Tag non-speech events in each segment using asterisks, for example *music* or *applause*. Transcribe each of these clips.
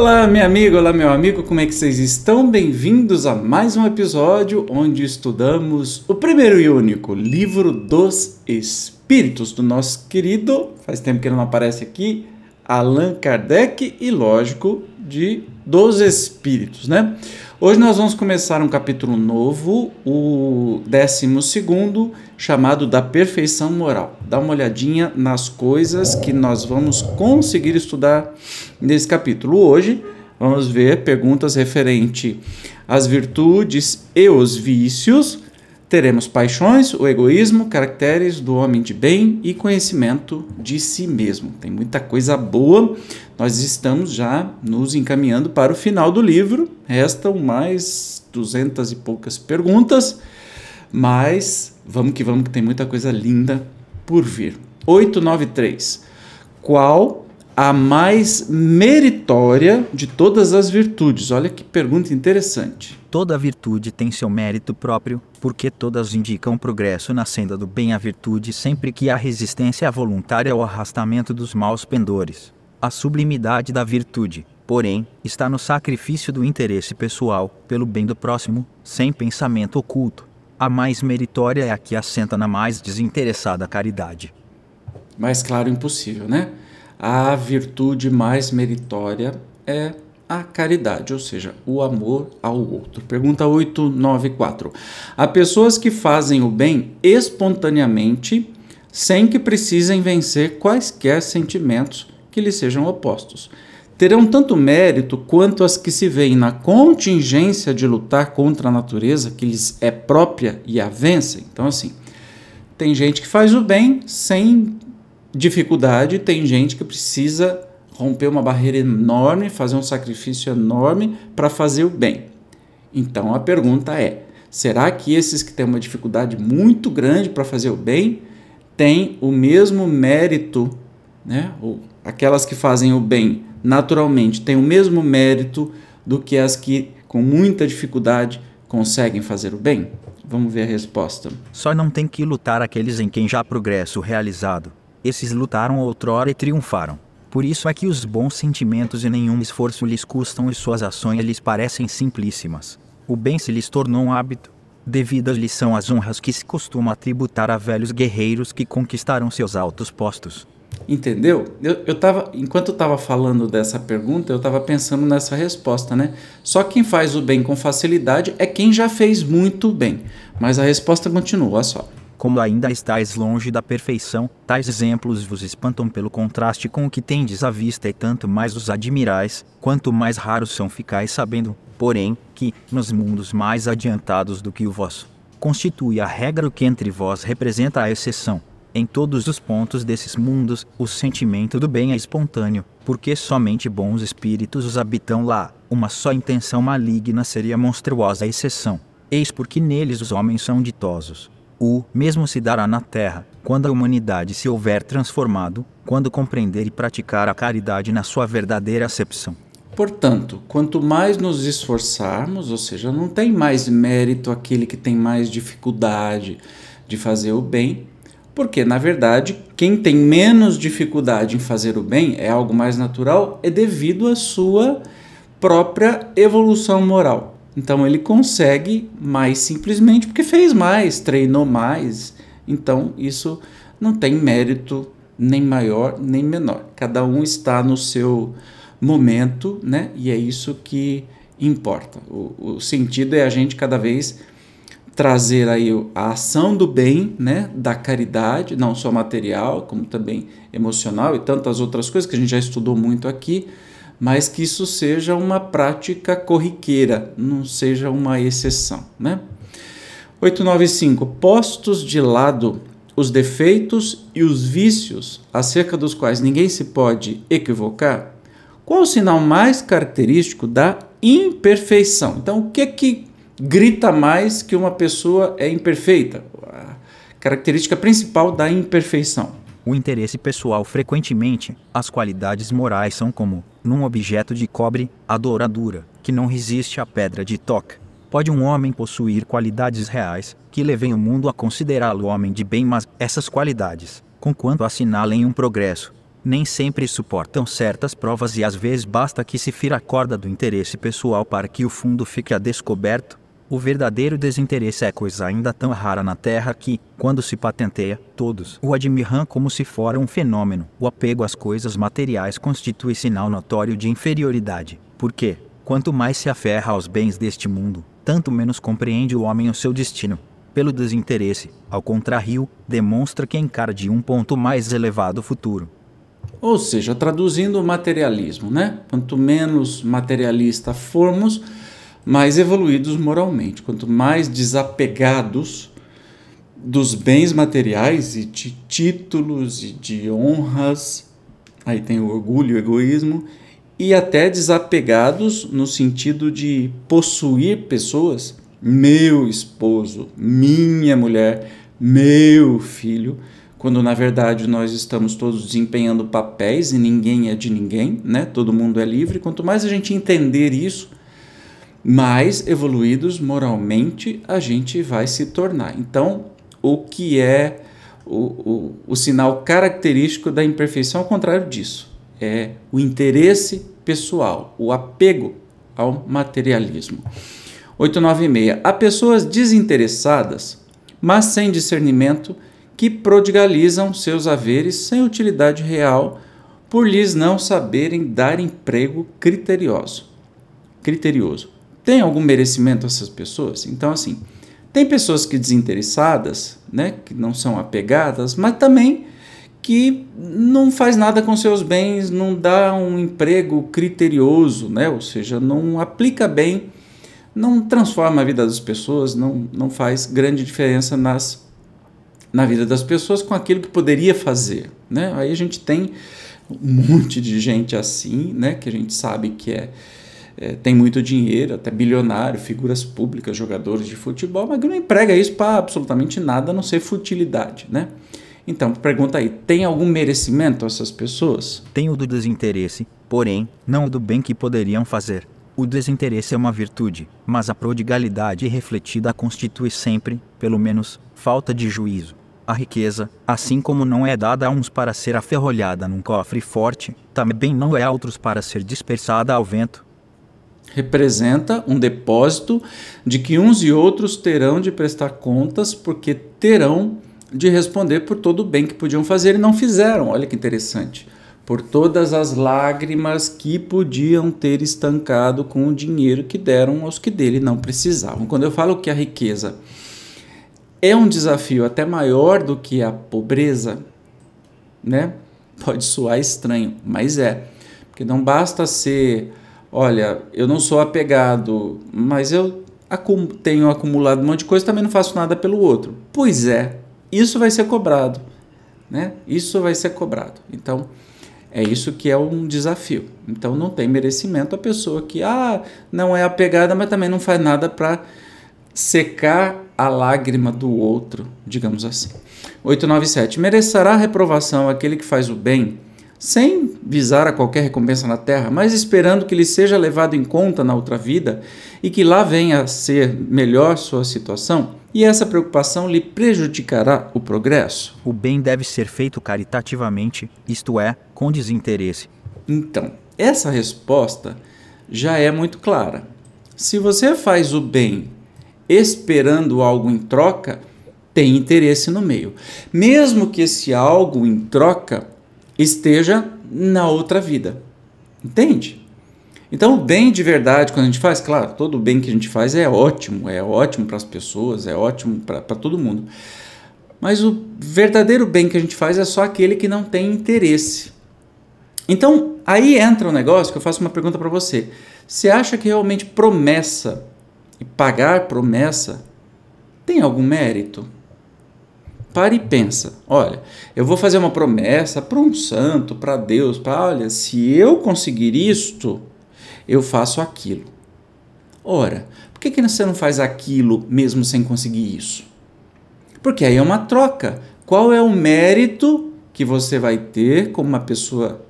Olá, minha amiga, olá, meu amigo, como é que vocês estão? Bem-vindos a mais um episódio onde estudamos o primeiro e único livro dos Espíritos do nosso querido, faz tempo que ele não aparece aqui, Allan Kardec e, lógico, de Dos Espíritos, né? Hoje nós vamos começar um capítulo novo, o 12, chamado da perfeição moral. Dá uma olhadinha nas coisas que nós vamos conseguir estudar nesse capítulo. Hoje vamos ver perguntas referente às virtudes e os vícios Teremos paixões, o egoísmo, caracteres do homem de bem e conhecimento de si mesmo. Tem muita coisa boa. Nós estamos já nos encaminhando para o final do livro. Restam mais duzentas e poucas perguntas, mas vamos que vamos, que tem muita coisa linda por vir. 893. Qual a mais meritória de todas as virtudes? Olha que pergunta interessante. Toda virtude tem seu mérito próprio, porque todas indicam progresso na senda do bem. A virtude sempre que há resistência voluntária ao arrastamento dos maus pendores. A sublimidade da virtude, porém, está no sacrifício do interesse pessoal, pelo bem do próximo, sem pensamento oculto. A mais meritória é a que assenta na mais desinteressada caridade. Mais claro impossível, né? A virtude mais meritória é a caridade, ou seja, o amor ao outro. Pergunta 894. Há pessoas que fazem o bem espontaneamente, sem que precisem vencer quaisquer sentimentos que lhes sejam opostos. Terão tanto mérito quanto as que se veem na contingência de lutar contra a natureza que lhes é própria e a vencem. Então, assim, tem gente que faz o bem sem dificuldade, tem gente que precisa romper uma barreira enorme, fazer um sacrifício enorme para fazer o bem. Então a pergunta é: será que esses que têm uma dificuldade muito grande para fazer o bem têm o mesmo mérito, né? Ou aquelas que fazem o bem naturalmente têm o mesmo mérito do que as que com muita dificuldade conseguem fazer o bem? Vamos ver a resposta. Só não tem que lutar aqueles em quem já há progresso realizado. Esses lutaram outrora e triunfaram. Por isso é que os bons sentimentos e nenhum esforço lhes custam e suas ações lhes parecem simplíssimas. O bem se lhes tornou um hábito. Devidas lhes são as honras que se costuma tributar a velhos guerreiros que conquistaram seus altos postos. Entendeu? Eu, eu tava, enquanto eu estava falando dessa pergunta, eu estava pensando nessa resposta, né? Só quem faz o bem com facilidade é quem já fez muito bem. Mas a resposta continua, só. Como ainda estáis longe da perfeição, tais exemplos vos espantam pelo contraste com o que tendes à vista e tanto mais os admirais, quanto mais raros são ficais sabendo, porém, que, nos mundos mais adiantados do que o vosso, constitui a regra o que entre vós representa a exceção. Em todos os pontos desses mundos, o sentimento do bem é espontâneo, porque somente bons espíritos os habitam lá. Uma só intenção maligna seria monstruosa exceção. Eis porque neles os homens são ditosos o mesmo se dará na terra, quando a humanidade se houver transformado, quando compreender e praticar a caridade na sua verdadeira acepção. Portanto, quanto mais nos esforçarmos, ou seja, não tem mais mérito aquele que tem mais dificuldade de fazer o bem, porque na verdade, quem tem menos dificuldade em fazer o bem é algo mais natural, é devido à sua própria evolução moral. Então ele consegue mais simplesmente porque fez mais, treinou mais. Então isso não tem mérito nem maior nem menor. Cada um está no seu momento, né? E é isso que importa. O, o sentido é a gente cada vez trazer aí a ação do bem, né, da caridade, não só material, como também emocional e tantas outras coisas que a gente já estudou muito aqui mas que isso seja uma prática corriqueira, não seja uma exceção. Né? 895. Postos de lado os defeitos e os vícios acerca dos quais ninguém se pode equivocar, qual o sinal mais característico da imperfeição? Então, o que é que grita mais que uma pessoa é imperfeita? A característica principal da imperfeição o interesse pessoal frequentemente, as qualidades morais são como, num objeto de cobre, a douradura, que não resiste à pedra de toque. Pode um homem possuir qualidades reais, que levem o mundo a considerá-lo homem de bem, mas essas qualidades, conquanto assinalem um progresso, nem sempre suportam certas provas e às vezes basta que se fira a corda do interesse pessoal para que o fundo fique a descoberto, o verdadeiro desinteresse é coisa ainda tão rara na Terra que, quando se patenteia, todos o admiram como se fora um fenômeno. O apego às coisas materiais constitui sinal notório de inferioridade, porque, quanto mais se aferra aos bens deste mundo, tanto menos compreende o homem o seu destino. Pelo desinteresse, ao contrário, demonstra que encarde um ponto mais elevado futuro. Ou seja, traduzindo o materialismo, né? Quanto menos materialista formos, mais evoluídos moralmente, quanto mais desapegados dos bens materiais e de títulos e de honras, aí tem o orgulho, o egoísmo, e até desapegados no sentido de possuir pessoas, meu esposo, minha mulher, meu filho, quando na verdade nós estamos todos desempenhando papéis e ninguém é de ninguém, né? Todo mundo é livre. Quanto mais a gente entender isso, mais evoluídos moralmente a gente vai se tornar. Então, o que é o, o, o sinal característico da imperfeição, ao contrário disso, é o interesse pessoal, o apego ao materialismo. 896. Há pessoas desinteressadas, mas sem discernimento, que prodigalizam seus haveres sem utilidade real por lhes não saberem dar emprego criterioso. Criterioso tem algum merecimento essas pessoas? Então, assim, tem pessoas que desinteressadas, né, que não são apegadas, mas também que não faz nada com seus bens, não dá um emprego criterioso, né, ou seja, não aplica bem, não transforma a vida das pessoas, não, não faz grande diferença nas na vida das pessoas com aquilo que poderia fazer, né? Aí a gente tem um monte de gente assim, né, que a gente sabe que é é, tem muito dinheiro, até bilionário, figuras públicas, jogadores de futebol, mas que não emprega isso para absolutamente nada a não ser futilidade, né? Então, pergunta aí, tem algum merecimento essas pessoas? Tem o do desinteresse, porém, não o do bem que poderiam fazer. O desinteresse é uma virtude, mas a prodigalidade refletida constitui sempre, pelo menos, falta de juízo. A riqueza, assim como não é dada a uns para ser aferrolhada num cofre forte, também não é a outros para ser dispersada ao vento, representa um depósito de que uns e outros terão de prestar contas porque terão de responder por todo o bem que podiam fazer e não fizeram. Olha que interessante. Por todas as lágrimas que podiam ter estancado com o dinheiro que deram aos que dele não precisavam. Quando eu falo que a riqueza é um desafio até maior do que a pobreza, né? Pode soar estranho, mas é. Porque não basta ser olha, eu não sou apegado, mas eu acum tenho acumulado um monte de coisa, também não faço nada pelo outro. Pois é, isso vai ser cobrado, né? Isso vai ser cobrado. Então, é isso que é um desafio. Então, não tem merecimento a pessoa que ah, não é apegada, mas também não faz nada para secar a lágrima do outro, digamos assim. 897. Merecerá reprovação aquele que faz o bem sem visar a qualquer recompensa na terra, mas esperando que lhe seja levado em conta na outra vida e que lá venha a ser melhor sua situação, e essa preocupação lhe prejudicará o progresso. O bem deve ser feito caritativamente, isto é, com desinteresse. Então, essa resposta já é muito clara. Se você faz o bem esperando algo em troca, tem interesse no meio. Mesmo que esse algo em troca esteja na outra vida. Entende? Então, o bem de verdade, quando a gente faz, claro, todo o bem que a gente faz é ótimo, é ótimo para as pessoas, é ótimo para todo mundo. Mas o verdadeiro bem que a gente faz é só aquele que não tem interesse. Então, aí entra um negócio que eu faço uma pergunta para você. Você acha que realmente promessa e pagar promessa tem algum mérito? Para e pensa. Olha, eu vou fazer uma promessa para um santo, para Deus, para olha, se eu conseguir isto, eu faço aquilo. Ora, por que, que você não faz aquilo mesmo sem conseguir isso? Porque aí é uma troca. Qual é o mérito que você vai ter como uma pessoa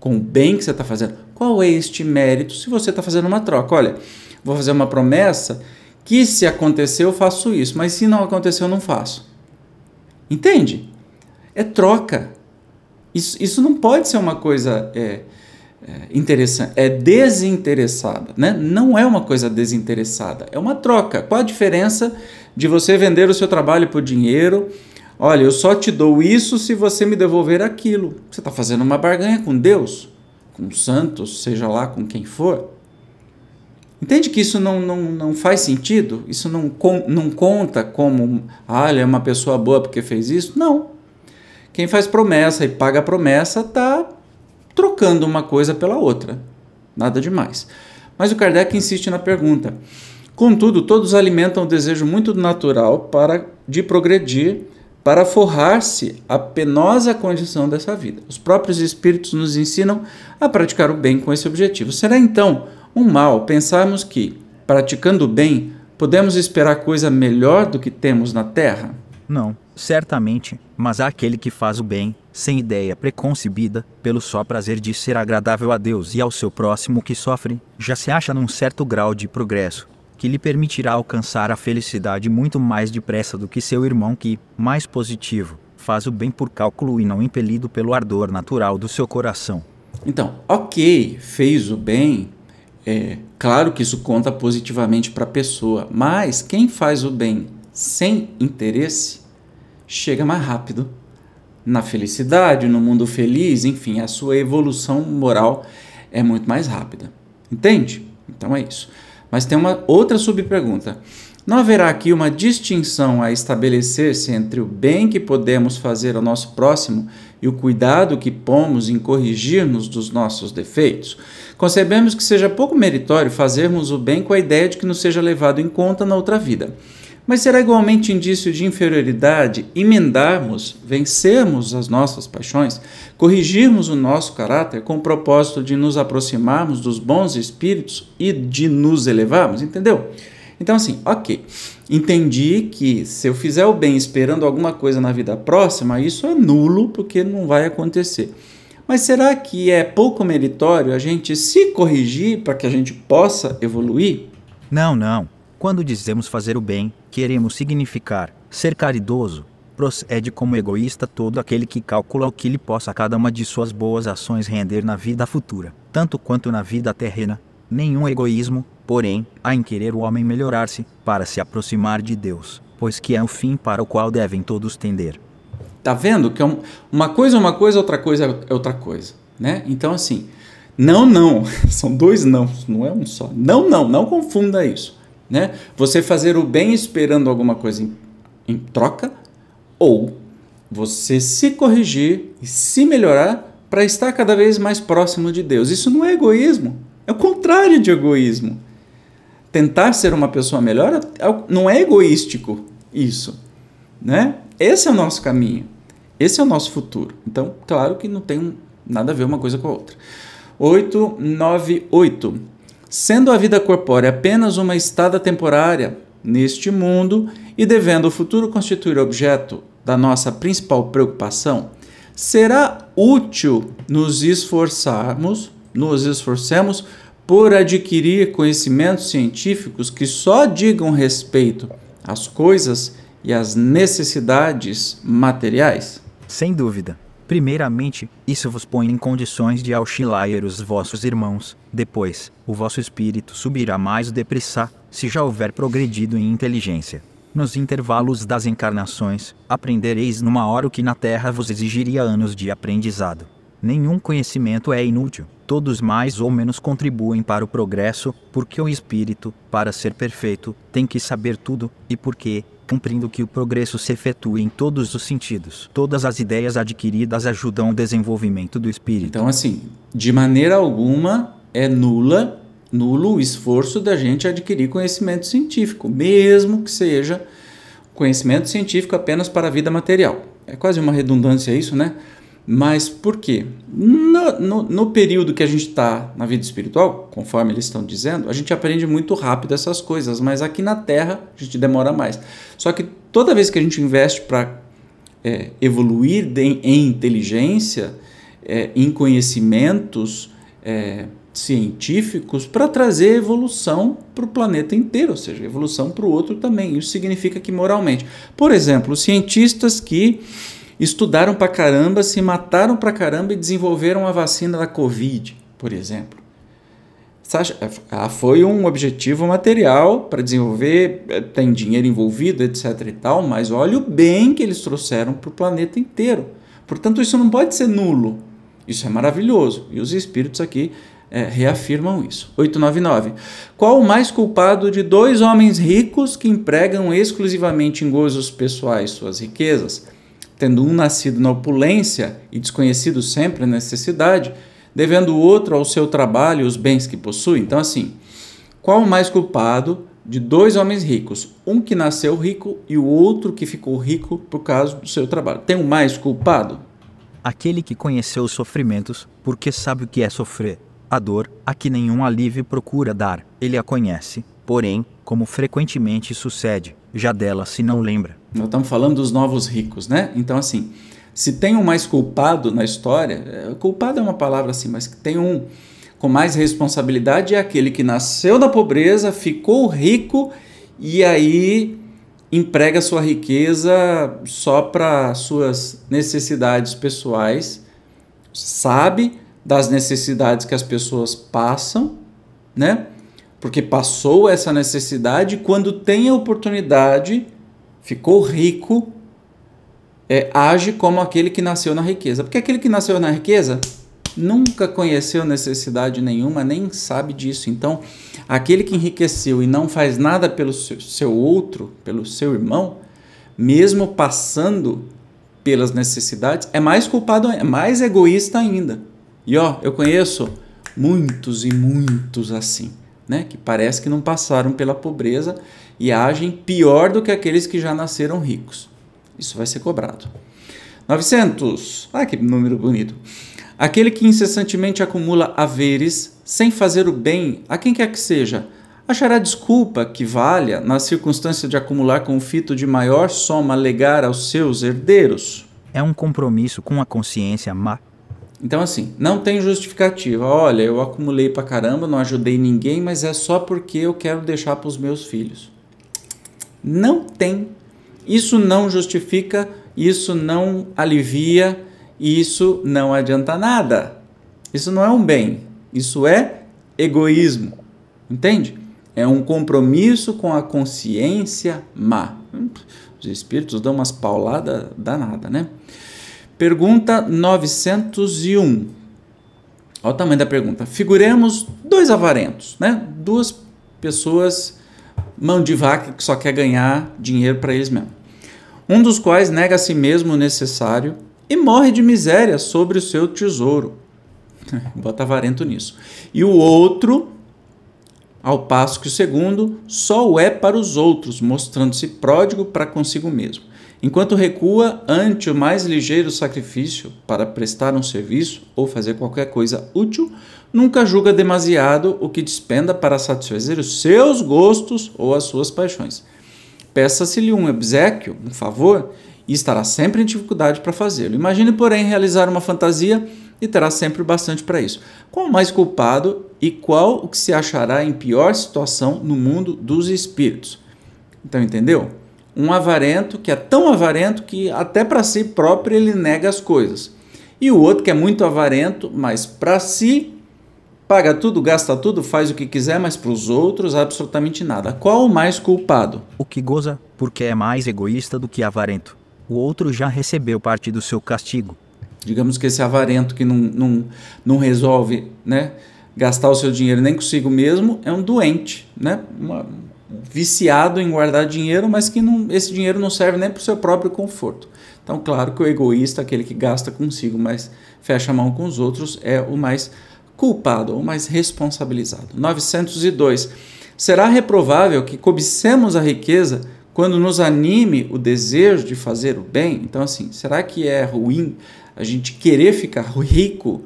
com o bem que você está fazendo? Qual é este mérito se você está fazendo uma troca? Olha, vou fazer uma promessa que se acontecer eu faço isso, mas se não acontecer eu não faço. Entende? É troca. Isso, isso não pode ser uma coisa é, é, interessante, é desinteressada, né? Não é uma coisa desinteressada, é uma troca. Qual a diferença de você vender o seu trabalho por dinheiro? Olha, eu só te dou isso se você me devolver aquilo. Você está fazendo uma barganha com Deus, com santos, seja lá com quem for. Entende que isso não, não, não faz sentido? Isso não, com, não conta como, ah, ele é uma pessoa boa porque fez isso? Não. Quem faz promessa e paga a promessa está trocando uma coisa pela outra. Nada demais. Mas o Kardec insiste na pergunta. Contudo, todos alimentam o desejo muito natural para de progredir, para forrar-se a penosa condição dessa vida. Os próprios espíritos nos ensinam a praticar o bem com esse objetivo. Será então um mal pensarmos que, praticando o bem, podemos esperar coisa melhor do que temos na terra? Não, certamente, mas há aquele que faz o bem, sem ideia preconcebida, pelo só prazer de ser agradável a Deus e ao seu próximo que sofre, já se acha num certo grau de progresso, que lhe permitirá alcançar a felicidade muito mais depressa do que seu irmão que, mais positivo, faz o bem por cálculo e não impelido pelo ardor natural do seu coração. Então, ok, fez o bem, é, claro que isso conta positivamente para a pessoa, mas quem faz o bem sem interesse chega mais rápido na felicidade, no mundo feliz, enfim, a sua evolução moral é muito mais rápida. Entende? Então é isso. Mas tem uma outra subpergunta. Não haverá aqui uma distinção a estabelecer-se entre o bem que podemos fazer ao nosso próximo e o cuidado que pomos em corrigir-nos dos nossos defeitos, concebemos que seja pouco meritório fazermos o bem com a ideia de que nos seja levado em conta na outra vida. Mas será igualmente indício de inferioridade emendarmos, vencermos as nossas paixões, corrigirmos o nosso caráter com o propósito de nos aproximarmos dos bons espíritos e de nos elevarmos, entendeu? Então, assim, ok entendi que se eu fizer o bem esperando alguma coisa na vida próxima, isso é nulo porque não vai acontecer. Mas será que é pouco meritório a gente se corrigir para que a gente possa evoluir? Não, não. Quando dizemos fazer o bem, queremos significar ser caridoso. Procede como egoísta todo aquele que calcula o que lhe possa cada uma de suas boas ações render na vida futura, tanto quanto na vida terrena. Nenhum egoísmo, Porém, há em querer o homem melhorar-se, para se aproximar de Deus, pois que é o fim para o qual devem todos tender. Tá vendo que é um, uma coisa é uma coisa, outra coisa é outra coisa, né? Então assim, não, não, *laughs* são dois não, não é um só. Não, não, não confunda isso, né? Você fazer o bem esperando alguma coisa em, em troca ou você se corrigir e se melhorar para estar cada vez mais próximo de Deus. Isso não é egoísmo, é o contrário de egoísmo tentar ser uma pessoa melhor é é não é egoístico isso, né? Esse é o nosso caminho, esse é o nosso futuro. Então, claro que não tem nada a ver uma coisa com a outra. 898. Sendo a vida corpórea apenas uma estada temporária neste mundo e devendo o futuro constituir objeto da nossa principal preocupação, será útil nos esforçarmos, nos esforcemos por adquirir conhecimentos científicos que só digam respeito às coisas e às necessidades materiais? Sem dúvida. Primeiramente, isso vos põe em condições de auxiliar os vossos irmãos. Depois, o vosso espírito subirá mais depressa, se já houver progredido em inteligência. Nos intervalos das encarnações, aprendereis numa hora o que na Terra vos exigiria anos de aprendizado. Nenhum conhecimento é inútil todos mais ou menos contribuem para o progresso, porque o espírito, para ser perfeito, tem que saber tudo, e porque, cumprindo que o progresso se efetue em todos os sentidos, todas as ideias adquiridas ajudam o desenvolvimento do espírito. Então, assim, de maneira alguma é nula, nulo o esforço da gente adquirir conhecimento científico, mesmo que seja conhecimento científico apenas para a vida material. É quase uma redundância isso, né? Mas por quê? No, no, no período que a gente está na vida espiritual, conforme eles estão dizendo, a gente aprende muito rápido essas coisas, mas aqui na Terra a gente demora mais. Só que toda vez que a gente investe para é, evoluir de, em inteligência, é, em conhecimentos é, científicos, para trazer evolução para o planeta inteiro, ou seja, evolução para o outro também. Isso significa que moralmente. Por exemplo, os cientistas que estudaram pra caramba, se mataram pra caramba e desenvolveram a vacina da Covid, por exemplo. É, ah, foi um objetivo material para desenvolver, é, tem dinheiro envolvido, etc e tal, mas olha o bem que eles trouxeram para o planeta inteiro. Portanto, isso não pode ser nulo. Isso é maravilhoso. E os espíritos aqui é, reafirmam isso. 899. Qual o mais culpado de dois homens ricos que empregam exclusivamente em gozos pessoais suas riquezas? tendo um nascido na opulência e desconhecido sempre a necessidade, devendo o outro ao seu trabalho e os bens que possui. Então, assim, qual o mais culpado de dois homens ricos? Um que nasceu rico e o outro que ficou rico por causa do seu trabalho. Tem o um mais culpado? Aquele que conheceu os sofrimentos, porque sabe o que é sofrer. A dor, a que nenhum alívio procura dar, ele a conhece, porém, como frequentemente sucede, já dela se não lembra. Nós estamos falando dos novos ricos, né? Então, assim, se tem um mais culpado na história, é, culpado é uma palavra assim, mas tem um com mais responsabilidade é aquele que nasceu da pobreza, ficou rico e aí emprega sua riqueza só para suas necessidades pessoais, sabe das necessidades que as pessoas passam, né? Porque passou essa necessidade, quando tem a oportunidade, ficou rico, é, age como aquele que nasceu na riqueza. Porque aquele que nasceu na riqueza nunca conheceu necessidade nenhuma, nem sabe disso. Então, aquele que enriqueceu e não faz nada pelo seu, seu outro, pelo seu irmão, mesmo passando pelas necessidades, é mais culpado, é mais egoísta ainda. E ó, eu conheço muitos e muitos assim né? que parece que não passaram pela pobreza e agem pior do que aqueles que já nasceram ricos. Isso vai ser cobrado. 900. Ah, que número bonito. Aquele que incessantemente acumula haveres sem fazer o bem a quem quer que seja, achará desculpa que valha na circunstância de acumular confito de maior soma legar aos seus herdeiros. É um compromisso com a consciência má então, assim, não tem justificativa. Olha, eu acumulei pra caramba, não ajudei ninguém, mas é só porque eu quero deixar para os meus filhos. Não tem. Isso não justifica, isso não alivia, isso não adianta nada. Isso não é um bem, isso é egoísmo. Entende? É um compromisso com a consciência má. Hum, os espíritos dão umas pauladas danadas, né? Pergunta 901. Olha o tamanho da pergunta. Figuremos dois avarentos, né? Duas pessoas mão de vaca que só quer ganhar dinheiro para eles mesmos. Um dos quais nega a si mesmo o necessário e morre de miséria sobre o seu tesouro. *laughs* Bota avarento nisso. E o outro, ao passo que o segundo, só o é para os outros, mostrando-se pródigo para consigo mesmo enquanto recua ante o mais ligeiro sacrifício para prestar um serviço ou fazer qualquer coisa útil, nunca julga demasiado o que despenda para satisfazer os seus gostos ou as suas paixões. Peça-se-lhe um obsequio, um favor, e estará sempre em dificuldade para fazê-lo. Imagine, porém, realizar uma fantasia e terá sempre bastante para isso. Qual o mais culpado e qual o que se achará em pior situação no mundo dos espíritos? Então, entendeu? Um avarento que é tão avarento que até para si próprio ele nega as coisas. E o outro que é muito avarento, mas para si paga tudo, gasta tudo, faz o que quiser, mas para os outros absolutamente nada. Qual o mais culpado? O que goza, porque é mais egoísta do que avarento. O outro já recebeu parte do seu castigo. Digamos que esse avarento que não, não, não resolve né, gastar o seu dinheiro nem consigo mesmo é um doente, né? Uma, viciado em guardar dinheiro, mas que não, esse dinheiro não serve nem para o seu próprio conforto. Então, claro que o egoísta, aquele que gasta consigo, mas fecha a mão com os outros, é o mais culpado, o mais responsabilizado. 902. Será reprovável que cobicemos a riqueza quando nos anime o desejo de fazer o bem? Então, assim, será que é ruim a gente querer ficar rico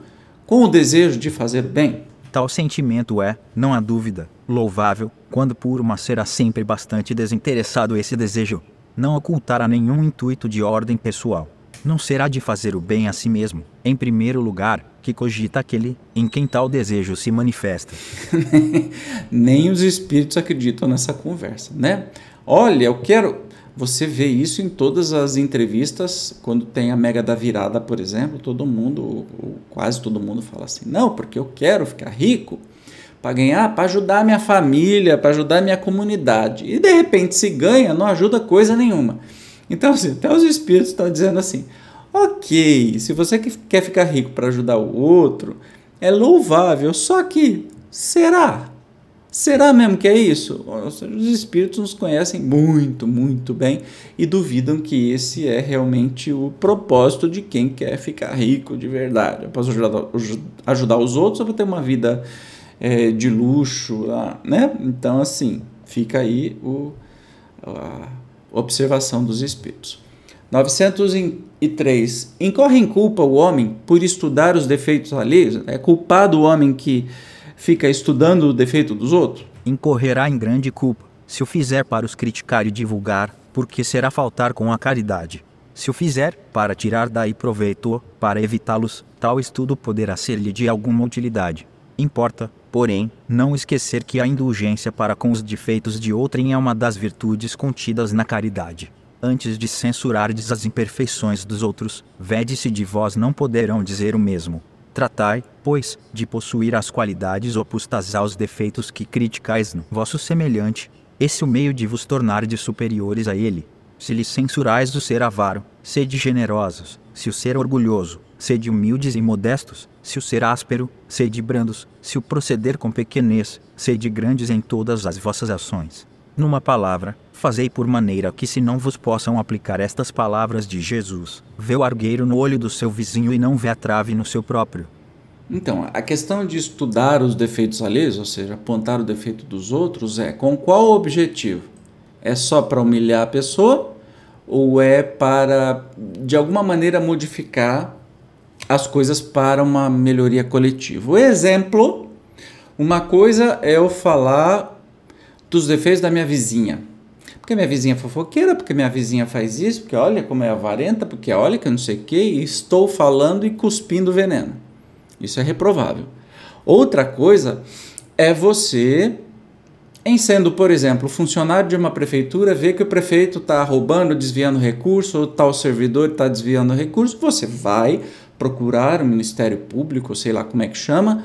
com o desejo de fazer o bem? Tal sentimento é, não há dúvida, louvável, quando por uma será sempre bastante desinteressado esse desejo. Não ocultará nenhum intuito de ordem pessoal. Não será de fazer o bem a si mesmo, em primeiro lugar, que cogita aquele em quem tal desejo se manifesta. *laughs* Nem os espíritos acreditam nessa conversa, né? Olha, eu quero você vê isso em todas as entrevistas, quando tem a Mega da Virada, por exemplo, todo mundo, quase todo mundo fala assim: "Não, porque eu quero ficar rico para ganhar, para ajudar minha família, para ajudar minha comunidade". E de repente se ganha, não ajuda coisa nenhuma. Então, assim, até os espíritos estão dizendo assim: "OK, se você quer ficar rico para ajudar o outro, é louvável, só que será Será mesmo que é isso? Os espíritos nos conhecem muito, muito bem e duvidam que esse é realmente o propósito de quem quer ficar rico de verdade. Eu posso ajudar, ajudar os outros, eu ter uma vida é, de luxo, né? Então, assim, fica aí o, a observação dos espíritos. 903. Incorre em culpa o homem por estudar os defeitos alheios? É culpado o homem que fica estudando o defeito dos outros? Incorrerá em grande culpa, se o fizer para os criticar e divulgar, porque será faltar com a caridade. Se o fizer, para tirar daí proveito, para evitá-los, tal estudo poderá ser-lhe de alguma utilidade. Importa, porém, não esquecer que a indulgência para com os defeitos de outrem é uma das virtudes contidas na caridade. Antes de censurardes as imperfeições dos outros, vede-se de vós não poderão dizer o mesmo tratai, pois, de possuir as qualidades opustas aos defeitos que criticais no vosso semelhante, esse o meio de vos tornar de superiores a ele. Se lhe censurais o ser avaro, sede generosos, se o ser orgulhoso, sede humildes e modestos, se o ser áspero, sede brandos, se o proceder com pequenez, sede grandes em todas as vossas ações. Numa palavra, Fazei por maneira que se não vos possam aplicar estas palavras de Jesus. Vê o argueiro no olho do seu vizinho e não vê a trave no seu próprio. Então, a questão de estudar os defeitos alheios, ou seja, apontar o defeito dos outros, é com qual objetivo? É só para humilhar a pessoa ou é para, de alguma maneira, modificar as coisas para uma melhoria coletiva? O exemplo: uma coisa é eu falar dos defeitos da minha vizinha porque minha vizinha é fofoqueira, porque minha vizinha faz isso, porque olha como é avarenta, porque olha que eu não sei o que, e estou falando e cuspindo veneno. Isso é reprovável. Outra coisa é você, em sendo, por exemplo, funcionário de uma prefeitura, ver que o prefeito está roubando, desviando recurso, ou tal servidor está desviando recurso, você vai procurar o Ministério Público, sei lá como é que chama,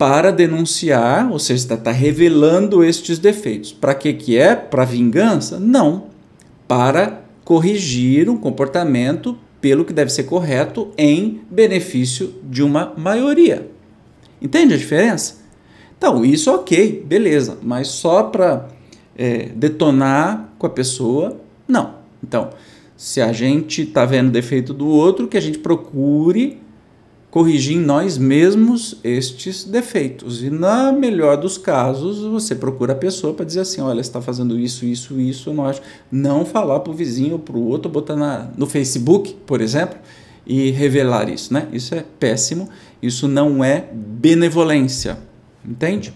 para denunciar, ou seja, está, revelando estes defeitos. Para que, que é? Para vingança? Não. Para corrigir um comportamento pelo que deve ser correto em benefício de uma maioria. Entende a diferença? Então, isso ok, beleza, mas só para é, detonar com a pessoa, não. Então, se a gente está vendo defeito do outro, que a gente procure corrigir em nós mesmos estes defeitos. E na melhor dos casos, você procura a pessoa para dizer assim, olha, está fazendo isso, isso, isso, não acho. Não falar para o vizinho ou para o outro, botar na, no Facebook, por exemplo, e revelar isso, né? Isso é péssimo, isso não é benevolência, entende?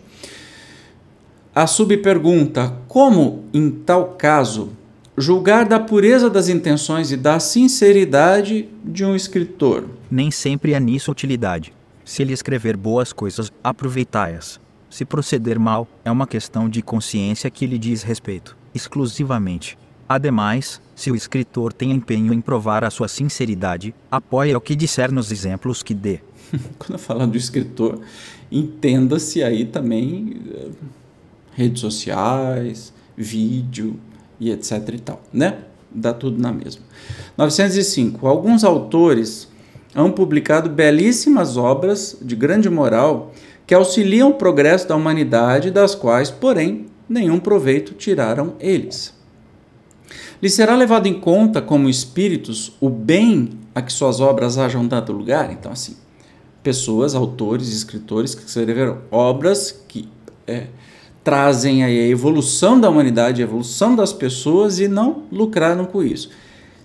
A subpergunta, como em tal caso julgar da pureza das intenções e da sinceridade de um escritor? nem sempre há é nisso utilidade. Se ele escrever boas coisas, aproveitai-as. Se proceder mal, é uma questão de consciência que lhe diz respeito, exclusivamente. Ademais, se o escritor tem empenho em provar a sua sinceridade, apoia o que disser nos exemplos que dê. *laughs* Quando eu falo do escritor, entenda-se aí também eh, redes sociais, vídeo e etc e tal, né? Dá tudo na mesma. 905. Alguns autores hão publicado belíssimas obras de grande moral que auxiliam o progresso da humanidade, das quais, porém, nenhum proveito tiraram eles. Lhe será levado em conta como espíritos o bem a que suas obras hajam dado lugar? Então, assim, pessoas, autores, escritores que escreveram obras que é, trazem aí a evolução da humanidade, a evolução das pessoas e não lucraram com isso.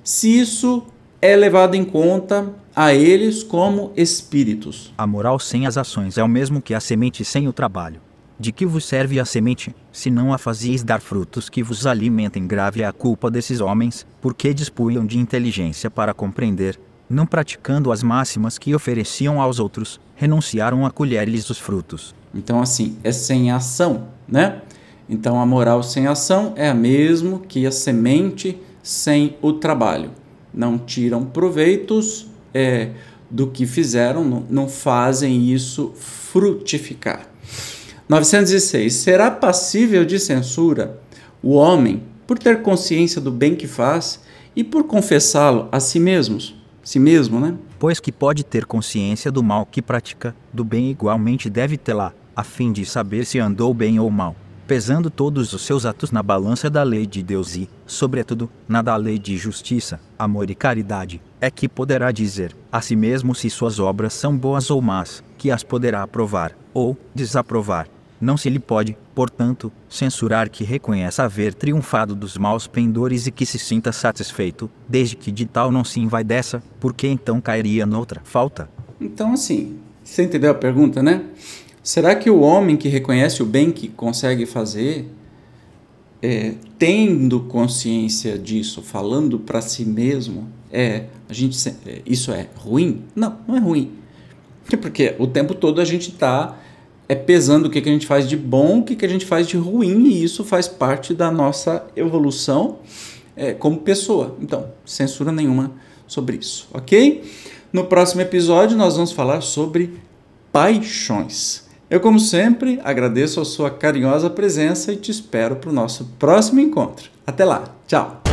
Se isso é levado em conta a eles como espíritos. A moral sem as ações é o mesmo que a semente sem o trabalho. De que vos serve a semente, se não a fazieis dar frutos que vos alimentem? Grave é a culpa desses homens, porque dispunham de inteligência para compreender, não praticando as máximas que ofereciam aos outros, renunciaram a colher-lhes os frutos. Então, assim, é sem ação, né? Então, a moral sem ação é a mesma que a semente sem o trabalho não tiram proveitos é, do que fizeram, não, não fazem isso frutificar. 906. Será passível de censura o homem por ter consciência do bem que faz e por confessá-lo a si mesmos? Si mesmo, né? Pois que pode ter consciência do mal que pratica, do bem igualmente deve tê-la, a fim de saber se andou bem ou mal pesando todos os seus atos na balança da lei de Deus e, sobretudo, na da lei de justiça, amor e caridade, é que poderá dizer a si mesmo se suas obras são boas ou más, que as poderá aprovar ou desaprovar. Não se lhe pode, portanto, censurar que reconheça haver triunfado dos maus pendores e que se sinta satisfeito, desde que de tal não se envaideça, porque então cairia noutra falta. Então, assim, você entendeu a pergunta, né? Será que o homem que reconhece o bem que consegue fazer, é, tendo consciência disso, falando para si mesmo, é, a gente, é, isso é ruim? Não, não é ruim. *laughs* Porque o tempo todo a gente está é, pesando o que, que a gente faz de bom, o que, que a gente faz de ruim, e isso faz parte da nossa evolução é, como pessoa. Então, censura nenhuma sobre isso, ok? No próximo episódio, nós vamos falar sobre paixões. Eu, como sempre, agradeço a sua carinhosa presença e te espero para o nosso próximo encontro. Até lá, tchau!